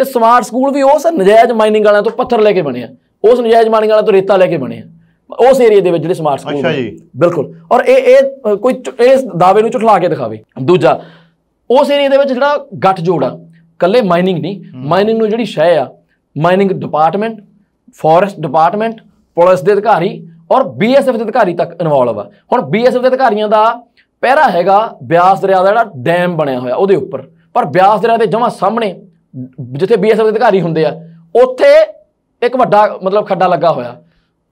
ਤੇ smart school ਵੀ ਉਸ ਨਜਾਇਜ਼ ਮਾਈਨਿੰਗ ਵਾਲਿਆਂ ਤੋਂ ਪੱਥਰ ਲੈ ਕੇ ਬਣਿਆ ਉਸ ਨਜਾਇਜ਼ ਮਾਈਨਿੰਗ ਵਾਲਿਆਂ ਤੋਂ ਰੇਤਾ ਲੈ ਕੇ ਬਣਿਆ ਉਸ ਏਰੀਆ ਦੇ ਵਿੱਚ ਜਿਹੜੇ ਸਮਾਰਟ ਸਕੂਲ ਅੱਛਾ ਜੀ ਬਿਲਕੁਲ ਔਰ ਇਹ ਇਹ ਕੋਈ ਇਸ ਦਾਅਵੇ ਨੂੰ ਝੁਠਲਾ ਕੇ ਦਿਖਾਵੇ ਦੂਜਾ ਉਸ ਏਰੀਆ ਦੇ ਵਿੱਚ ਜਿਹੜਾ ਗੱਠ ਆ ਕੱਲੇ ਮਾਈਨਿੰਗ ਨਹੀਂ ਮਾਈਨਿੰਗ ਨੂੰ ਜਿਹੜੀ ਸ਼ੈ ਆ mining department forest department police ਦੇ ਅਧਿਕਾਰੀ ਔਰ ਬੀਐਸਐਫ ਦੇ ਅਧਿਕਾਰੀ ਤੱਕ ਇਨਵੋਲਵ ਆ ਹੁਣ ਬੀਐਸਐਫ ਦੇ ਅਧਿਕਾਰੀਆਂ ਦਾ ਪਹਿਰਾ ਹੈਗਾ ਬਿਆਸ ਦਰਿਆ ਦਾ ਜਿਹੜਾ ਡੈਮ ਬਣਿਆ ਹੋਇਆ ਉਹਦੇ ਉੱਪਰ ਪਰ ਬਿਆਸ ਦਰਿਆ ਦੇ ਜਮਾ ਸਾਹਮਣੇ ਜਿੱਥੇ ਬੀਐਸਐਫ ਦੇ ਅਧਿਕਾਰੀ ਹੁੰਦੇ ਆ ਉੱਥੇ ਇੱਕ ਵੱਡਾ ਮਤਲਬ ਖੱਡਾ ਲੱਗਾ ਹੋਇਆ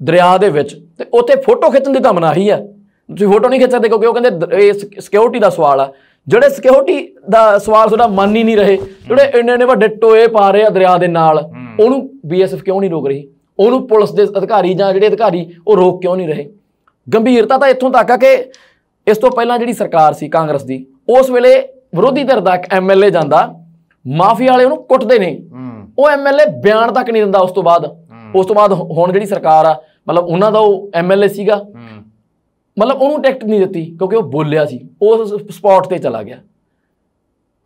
ਦਰਿਆ ਦੇ ਵਿੱਚ ਤੇ ਉੱਥੇ ਫੋਟੋ ਖਿੱਚਣ ਦੀ ਤਾਂ ਮਨਾਹੀ ਆ ਤੁਸੀਂ ਫੋਟੋ ਨਹੀਂ ਖਿੱਚ ਸਕਦੇ ਕਿਉਂਕਿ ਉਹ ਕਹਿੰਦੇ ਇਹ ਸਿਕਿਉਰਿਟੀ ਦਾ ਸਵਾਲ ਆ ਜਿਹੜੇ ਸਿਕਿਉਰਿਟੀ ਦਾ ਸਵਾਲ ਤੁਹਾਡਾ ਮੰਨ ਹੀ ਨਹੀਂ ਰਹੇ ਜਿਹੜੇ ਇੰਨੇ ਨੇ ਵੱਡੇ ਟੋਏ ਪਾ ਰਹੇ ਆ ਦਰਿਆ ਦੇ ਨਾਲ ਉਹਨੂੰ ਬੀਐਸਐਫ ਕਿਉਂ ਨਹੀਂ ਰੋਕ ਰਹੀ ਉਹਨੂੰ ਪੁਲਿਸ ਦੇ ਅਧਿਕਾਰੀ ਜਾਂ ਜਿਹੜੇ ਅਧਿਕਾਰੀ ਉਹ ਰੋਕ ਕਿਉਂ ਨਹੀਂ ਰਹੇ ਗੰਭੀਰਤਾ ਤਾਂ ਇੱਥੋਂ ਤੱਕ ਆ ਕਿ ਇਸ ਤੋਂ ਪਹਿਲਾਂ ਜਿਹੜੀ ਸਰਕਾਰ ਸੀ ਕਾਂਗਰਸ ਦੀ ਉਸ ਵੇਲੇ ਵਿਰੋਧੀ ਧਿਰ ਦਾ ਇੱਕ ਐਮਐਲਏ ਜਾਂਦਾ ਮਾਫੀਆ ਵਾਲੇ ਉਹਨੂੰ ਕੁੱਟਦੇ ਨੇ ਉਹ ਐਮਐਲਏ ਬਿਆਨ ਤੱਕ ਨਹੀਂ ਦਿੰਦਾ ਉਸ ਤੋਂ ਬਾਅਦ ਉਸ ਤੋਂ ਬਾਅਦ ਹੁਣ ਜਿਹੜੀ ਸਰਕਾਰ ਆ ਮਤਲਬ ਉਹਨਾਂ ਦਾ ਉਹ ਐਮਐਲਏ ਸੀਗਾ ਮਤਲਬ ਉਹਨੂੰ ਟਿਕਟ ਨਹੀਂ ਦਿੱਤੀ ਕਿਉਂਕਿ ਉਹ ਬੋਲਿਆ ਸੀ ਉਸ ਸਪੌਟ ਤੇ ਚਲਾ ਗਿਆ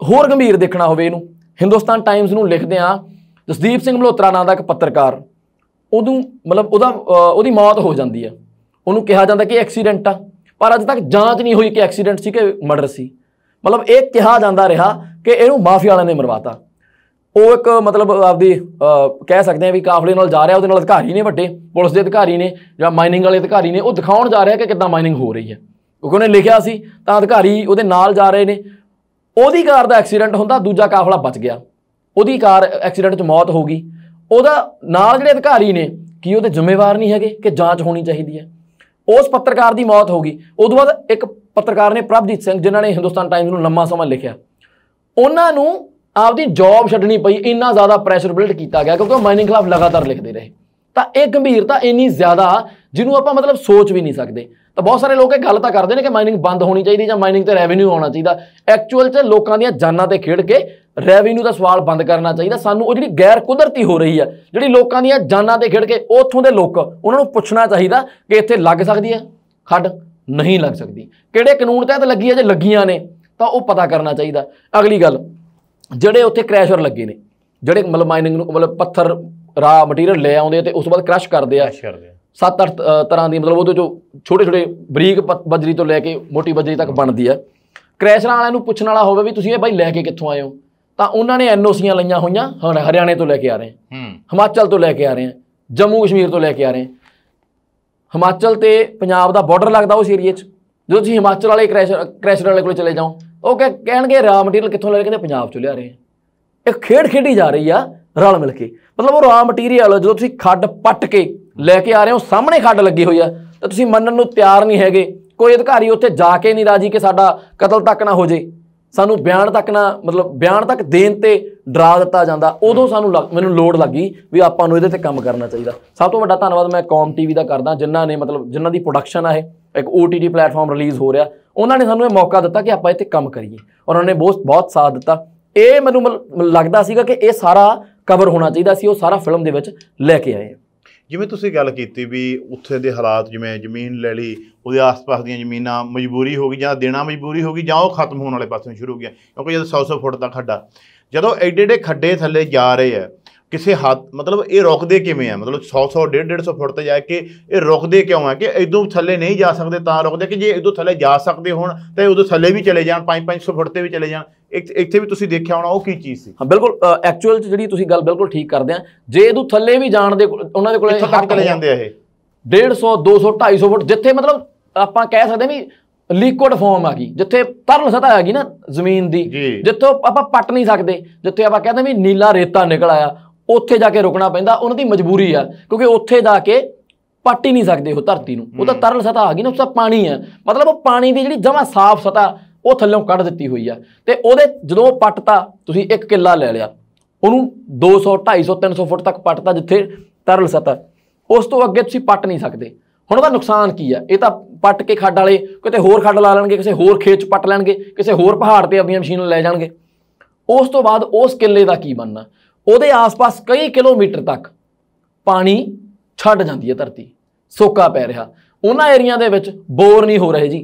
ਹੋਰ ਗੰਭੀਰ ਦੇਖਣਾ ਹੋਵੇ ਇਹਨੂੰ ਹਿੰਦੁਸਤਾਨ ਟਾਈਮਸ ਨੂੰ ਲਿਖਦੇ ਆ ਜਸਦੀਪ ਸਿੰਘ ਮਲੋਤਰਾ ਨਾਂ ਦਾ ਇੱਕ ਪੱਤਰਕਾਰ ਉਦੋਂ ਮਤਲਬ ਉਹਦਾ ਉਹਦੀ ਮੌਤ ਹੋ ਜਾਂਦੀ ਆ ਉਹਨੂੰ ਕਿਹਾ ਜਾਂਦਾ ਕਿ ਐਕਸੀਡੈਂਟ ਆ ਪਰ ਅੱਜ ਤੱਕ ਜਾਂਚ ਨਹੀਂ ਹੋਈ ਕਿ ਐਕਸੀਡੈਂਟ ਸੀ ਕਿ ਮਰਡਰ ਸੀ ਮਤਲਬ ਇਹ ਕਿਹਾ ਜਾਂਦਾ ਰਿਹਾ ਕਿ ਇਹਨੂੰ ਮਾਫੀਆ ਵਾਲਿਆਂ ਨੇ ਮਰਵਾਤਾ ਉਹ ਇੱਕ ਮਤਲਬ ਆਪਦੀ ਕਹਿ ਸਕਦੇ ਆ ਵੀ ਕਾਫਲੇ ਨਾਲ ਜਾ ਰਿਹਾ ਉਹਦੇ ਨਾਲ ਅਧਿਕਾਰੀ ਨੇ ਵੱਡੇ ਪੁਲਿਸ ਦੇ ਅਧਿਕਾਰੀ ਨੇ ਜਾਂ ਮਾਈਨਿੰਗ ਵਾਲੇ ਅਧਿਕਾਰੀ ਨੇ ਉਹ ਦਿਖਾਉਣ ਜਾ ਰਿਹਾ ਕਿ ਕਿੱਦਾਂ ਮਾਈਨਿੰਗ ਹੋ ਰਹੀ ਹੈ ਕਿਉਂਕਿ ਉਹਨੇ ਲਿਖਿਆ ਸੀ ਤਾਂ ਅਧਿਕਾਰੀ ਉਹਦੇ ਨਾਲ ਜਾ ਰਹੇ ਨੇ ਉਹਦੀ ਕਾਰ ਦਾ ਐਕਸੀਡੈਂਟ ਹੁੰਦਾ ਦੂਜਾ ਕਾਫਲਾ ਬਚ ਗਿਆ ਉਹਦੀ ਕਾਰ ਐਕਸੀਡੈਂਟ 'ਚ ਮੌਤ ਹੋ ਗਈ ਉਹਦਾ ਨਾਲ ਜਿਹੜੇ ਅਧਿਕਾਰੀ ਨੇ ਕੀ ਉਹਦੇ ਜ਼ਿੰਮੇਵਾਰ ਨਹੀਂ ਹੈਗੇ ਕਿ ਜਾਂਚ ਹੋਣੀ ਚਾਹੀਦੀ ਹੈ ਉਸ ਪੱਤਰਕਾਰ ਦੀ ਮੌਤ ਹੋ ਗਈ ਉਦੋਂ ਬਾਅਦ ਇੱਕ ਪੱਤਰਕਾਰ ਨੇ ਪ੍ਰਭਜੀਤ ਸਿੰਘ ਜਿਨ੍ਹਾਂ ਨੇ ਹਿੰਦੁਸਤਾਨ ਟਾਈਮਸ ਨੂੰ ਲੰਮਾ ਸਮਾਂ ਲਿਖਿਆ ਉਹਨਾਂ ਨੂੰ ਆਪਦੀ ਜੌਬ ਛੱਡਣੀ ਪਈ ਇੰਨਾ ਜ਼ਿਆਦਾ ਪ੍ਰੈਸ਼ਰ ਬਿਲਡ ਕੀਤਾ ਗਿਆ ਕਿਉਂਕਿ ਉਹ ਮਾਈਨਿੰਗ ਖਿਲਾਫ ਲਗਾਤਾਰ ਲਿਖਦੇ ਰਹੇ ਤਾਂ ਇਹ ਗੰਭੀਰਤਾ ਇੰਨੀ ਜ਼ਿਆਦਾ ਜਿਹਨੂੰ ਆਪਾਂ ਮਤਲਬ ਸੋਚ ਵੀ ਨਹੀਂ ਸਕਦੇ ਤਾਂ ਬਹੁਤ ਸਾਰੇ ਲੋਕ ਇਹ ਗੱਲ ਤਾਂ ਕਰਦੇ ਨੇ ਕਿ ਮਾਈਨਿੰਗ ਬੰਦ ਹੋਣੀ ਚਾਹੀਦੀ ਜਾਂ ਮਾਈਨਿੰਗ ਤੇ ਰੈਵਨਿਊ ਆਉਣਾ ਚਾਹੀਦਾ ਐਕਚੁਅਲ 'ਚ ਲੋਕਾਂ ਦੀਆਂ ਜਾਨਾਂ ਤੇ ਖੇਡ ਕੇ ਰੈਵਨਿਊ ਦਾ ਸਵਾਲ ਬੰਦ ਕਰਨਾ ਚਾਹੀਦਾ ਸਾਨੂੰ ਉਹ ਜਿਹੜੀ ਗੈਰ ਕੁਦਰਤੀ ਹੋ ਰਹੀ ਹੈ ਜਿਹੜੀ ਲੋਕਾਂ ਦੀਆਂ ਜਾਨਾਂ ਤੇ ਖੇਡ ਕੇ ਉੱਥੋਂ ਦੇ ਲੋਕ ਉਹਨਾਂ ਨੂੰ ਪੁੱਛਣਾ ਚਾਹੀਦਾ ਕਿ ਇੱਥੇ ਲੱਗ ਸਕਦੀ ਹੈ ਖੱਡ ਨਹੀਂ ਲੱਗ ਸਕਦੀ ਕਿਹੜੇ ਕਾਨੂੰਨ ਤਹਿਤ ਲੱਗੀ ਹੈ ਜੇ ਲੱਗੀਆਂ ਨੇ ਤਾਂ ਉਹ ਪਤਾ ਕਰਨਾ ਚਾਹੀਦਾ ਅਗਲੀ ਗੱਲ ਜਿਹੜੇ ਉੱਥੇ ਕ੍ਰੈਸ਼ਰ ਲੱਗੇ ਨੇ ਜਿਹੜੇ ਮਲ ਮਾਈਨਿੰਗ ਨੂੰ ਮਤਲਬ ਪੱਥਰ ਰਾ ਮਟੀਰੀਅਲ ਲੈ ਆਉਂਦੇ ਆ ਤੇ ਉਸ ਤੋਂ ਬਾਅਦ ਕ੍ਰਸ਼ ਕਰਦੇ ਆ ਸੱਤ ਅੱਠ ਤਰ੍ਹਾਂ ਦੀ ਮਤਲਬ ਉਹਦੇ ਚੋਂ ਛੋਟੇ ਛੋਟੇ ਬਰੀਕ ਬਜਰੀ ਤੋਂ ਲੈ ਕੇ ਮੋਟੀ ਬਜਰੀ ਤੱਕ ਬਣਦੀ ਆ ਕ੍ਰੈਸ਼ਰਾਂ ਵਾਲਿਆਂ ਨੂੰ ਪੁੱਛਣ ਵਾਲਾ ਹੋਵੇ ਵੀ ਤੁਸੀਂ ਇਹ ਬਾਈ ਲੈ ਕੇ ਕਿੱਥੋਂ ਆਏ ਹੋ ਤਾਂ ਉਹਨਾਂ ਨੇ ਐਨਓਸੀਆਂ ਲਈਆਂ ਹੋਈਆਂ ਹਰਿਆਣੇ ਤੋਂ ਲੈ ਕੇ ਆ ਰਹੇ ਹਾਂ ਹਿਮਾਚਲ ਤੋਂ ਲੈ ਕੇ ਆ ਰਹੇ ਹਾਂ ਜੰਮੂ ਕਸ਼ਮੀਰ ਤੋਂ ਲੈ ਕੇ ਆ ਰਹੇ ਹਾਂ ਹਿਮਾਚਲ ਤੇ ਪੰਜਾਬ ਦਾ ਬਾਰਡਰ ਲੱਗਦਾ ਉਸ ਏਰੀਆ 'ਚ ਜਦੋਂ ਤੁਸੀਂ ਹਿਮਾਚਲ ਵਾਲੇ ਕ੍ਰੈਸ਼ਰ ਕ੍ਰੈਸ਼ਰ ਵਾਲੇ ਕੋਲ ਚਲੇ ਜਾਓ ਉਹ ਕਹਿਣਗੇ ਰਾ ਮਟੀਰੀਅਲ ਕਿੱਥੋਂ ਲੈ ਕੇ ਕਹਿੰਦੇ ਪੰਜਾਬ 'ਚੋਂ ਲਿਆ ਰਹੇ ਆ ਇਹ ਖੇਡ ਖੇਡੀ ਜਾ ਰਹੀ ਆ ਰਲ ਮਿਲ ਕੇ ਮਤਲਬ ਉਹ ਰਾ ਮਟੀਰੀਅਲ ਜਦੋਂ ਤੁਸੀਂ ਖੱਡ ਪੱਟ ਕੇ ਲੈ ਕੇ ਆ ਰਹੇ ਹੋ ਸਾਹਮਣੇ ਖੱਡ ਲੱਗੀ ਹੋਈ ਆ ਤਾਂ ਤੁਸੀਂ ਮੰਨਣ ਨੂੰ ਤਿਆਰ ਨਹੀਂ ਹੈਗੇ ਕੋਈ ਅਧਿਕਾਰੀ ਉੱਥੇ ਜਾ ਕੇ ਨਹੀਂ ਰਾਜੀ ਕਿ ਸਾਡਾ ਕਤਲ ਤੱਕ ਨਾ ਹੋ ਜੇ ਸਾਨੂੰ ਬਿਆਨ ਤੱਕ ਨਾ ਮਤਲਬ ਬਿਆਨ ਤੱਕ ਦੇਣ ਤੇ ਡਰਾ ਦਿੱਤਾ ਜਾਂਦਾ ਉਦੋਂ ਸਾਨੂੰ ਮੈਨੂੰ ਲੋੜ ਲੱਗੀ ਵੀ ਆਪਾਂ ਨੂੰ ਇਹਦੇ ਤੇ ਕੰਮ ਕਰਨਾ ਚਾਹੀਦਾ ਸਭ ਤੋਂ ਵੱਡਾ ਧੰਨਵਾਦ ਮੈਂ ਕੌਮ ਟੀਵੀ ਦਾ ਕਰਦਾ ਜਿਨ੍ਹਾਂ ਨੇ ਮਤਲਬ ਜਿਨ੍ਹਾਂ ਦੀ ਪ੍ਰੋਡਕਸ਼ਨ ਆ ਇਹ ਇੱਕ OTT ਪਲੇਟਫਾਰਮ ਰਿਲੀਜ਼ ਹੋ ਰਿਹਾ ਉਹਨਾਂ ਨੇ ਸਾਨੂੰ ਇਹ ਮੌਕਾ ਦਿੱਤਾ ਕਿ ਆਪਾਂ ਇੱਥੇ ਕੰਮ ਕਰੀਏ ਉਹਨਾਂ ਨੇ ਬਹੁਤ ਬਹੁਤ ਸਾਥ ਦਿੱਤਾ ਇਹ ਮੈਨੂੰ ਲੱਗਦਾ ਸੀਗਾ ਕਿ ਇਹ ਸਾਰਾ ਕਵਰ ਹੋਣਾ ਚਾਹੀਦਾ ਸੀ ਉਹ ਸਾਰਾ ਫਿਲਮ ਦੇ ਵਿੱਚ ਲੈ ਕੇ ਆਏ ਜਿਵੇਂ ਤੁਸੀਂ ਗੱਲ ਕੀਤੀ ਵੀ ਉੱਥੇ ਦੇ ਹਾਲਾਤ ਜਿਵੇਂ ਜ਼ਮੀਨ ਲੈ ਲਈ ਉਹਦੇ ਆਸ-ਪਾਸ ਦੀਆਂ ਜ਼ਮੀਨਾਂ ਮਜਬੂਰੀ ਹੋ ਗਈ ਜਾਂ ਦੇਣਾ ਮਜਬੂਰੀ ਹੋ ਗਈ ਜਾਂ ਉਹ ਖਤਮ ਹੋਣ ਵਾਲੇ ਪਾਸੇ ਸ਼ੁਰੂ ਹੋ ਗਿਆ ਕਿਉਂਕਿ ਜਦੋਂ 100-100 ਫੁੱਟ ਦਾ ਖੱਡਾ ਜਦੋਂ ਐਡੇ-ਐਡੇ ਖੱਡੇ ਥੱਲੇ ਜਾ ਰਹੇ ਆ ਕਿਸੇ ਹੱਦ ਮਤਲਬ ਇਹ ਰੋਕਦੇ ਕਿਵੇਂ ਆ ਮਤਲਬ 100 100 150 150 ਫੁੱਟ ਤੇ ਜਾ ਕੇ ਇਹ ਰੁਕਦੇ ਕਿਉਂ ਆ ਕਿ ਇਦੋਂ ਥੱਲੇ ਨਹੀਂ ਜਾ ਸਕਦੇ ਤਾਂ ਰੁਕਦੇ ਕਿ ਜੇ ਇਦੋਂ ਥੱਲੇ ਜਾ ਸਕਦੇ ਹੋਣ ਤੇ ਉਦੋਂ ਥੱਲੇ ਵੀ ਚਲੇ ਜਾਣ 5 500 ਫੁੱਟ ਤੇ ਵੀ ਚਲੇ ਜਾਣ ਇੱਥੇ ਵੀ ਤੁਸੀਂ ਦੇਖਿਆ ਹੋਣਾ ਉਹ ਕੀ ਚੀਜ਼ ਸੀ ਹਾਂ ਬਿਲਕੁਲ ਐਕਚੁਅਲ ਚ ਜਿਹੜੀ ਤੁਸੀਂ ਗੱਲ ਬਿਲਕੁਲ ਠੀਕ ਕਰਦੇ ਆ ਜੇ ਇਦੋਂ ਥੱਲੇ ਵੀ ਜਾਣ ਦੇ ਉਹਨਾਂ ਦੇ ਕੋਲ ਇੱਥੋਂ ਤੱਕ ਚਲੇ ਜਾਂਦੇ ਆ ਇਹ 150 200 250 ਫੁੱਟ ਜਿੱਥੇ ਮਤਲਬ ਆਪਾਂ ਕਹਿ ਸਕਦੇ ਵੀ ਲਿਕੁਇਡ ਫਾਰਮ ਆ ਗਈ ਜਿੱਥੇ ਤਰਲ ਸਤਾ ਆ ਗਈ ਨਾ ਜ਼ਮੀਨ ਦੀ ਜਿੱਥੋਂ ਆਪਾਂ ਪੱਟ ਨਹੀਂ ਸਕਦੇ ਜਿੱਥੇ ਆਪਾਂ ਕਹਿੰਦੇ ਵੀ ਨੀਲਾ ਰੇਤਾ ਨਿਕਲ ਆਇਆ ਉੱਥੇ ਜਾ ਕੇ ਰੁਕਣਾ ਪੈਂਦਾ ਉਹਨਾਂ ਦੀ ਮਜਬੂਰੀ ਆ ਕਿਉਂਕਿ ਉੱਥੇ ਜਾ ਕੇ ਪੱਟ ਹੀ ਨਹੀਂ ਸਕਦੇ ਉਹ ਧਰਤੀ ਨੂੰ ਉਹ ਤਾਂ ਤਰਲ ਸਤਾ ਆ ਗਈ ਨਾ ਉਹ ਸਭ ਪਾਣੀ ਆ ਮਤਲਬ ਉਹ ਪਾਣੀ ਦੀ ਜਿਹੜੀ ਜਮਾ ਸਾਫ਼ ਸਤਾ ਉਹ ਥੱਲੋਂ ਕੱਢ ਦਿੱਤੀ ਹੋਈ ਆ ਤੇ ਉਹਦੇ ਜਦੋਂ ਉਹ ਪੱਟਤਾ ਤੁਸੀਂ ਇੱਕ ਕਿੱਲਾ ਲੈ ਲਿਆ ਉਹਨੂੰ 200 250 300 ਫੁੱਟ ਤੱਕ ਪੱਟਤਾ ਜਿੱਥੇ ਤਰਲ ਸਤਾ ਉਸ ਤੋਂ ਅੱਗੇ ਤੁਸੀਂ ਪੱਟ ਨਹੀਂ ਸਕਦੇ ਹੁਣ ਉਹਦਾ ਨੁਕਸਾਨ ਕੀ ਆ ਇਹ ਤਾਂ ਪੱਟ ਕੇ ਖੱਡ ਵਾਲੇ ਕਿਤੇ ਹੋਰ ਖੱਡ ਲਾ ਲੈਣਗੇ ਕਿਸੇ ਹੋਰ ਖੇਤ ਚ ਪੱਟ ਲੈਣਗੇ ਕਿਸੇ ਹੋਰ ਪਹਾੜ ਤੇ ਆਪਣੀਆਂ ਮਸ਼ੀਨਾਂ ਲੈ ਜਾਣਗੇ ਉਸ ਤੋਂ ਬਾਅਦ ਉਸ ਕਿੱਲੇ ਦਾ ਕੀ ਬਣਨਾ ਉਹਦੇ ਆਸ-ਪਾਸ ਕਈ ਕਿਲੋਮੀਟਰ ਤੱਕ ਪਾਣੀ ਛੱਡ ਜਾਂਦੀ ਹੈ ਧਰਤੀ ਸੋਕਾ ਪੈ ਰਿਹਾ ਉਹਨਾਂ ਏਰੀਆ ਦੇ ਵਿੱਚ ਬੋਰ ਨਹੀਂ ਹੋ ਰਹੇ ਜੀ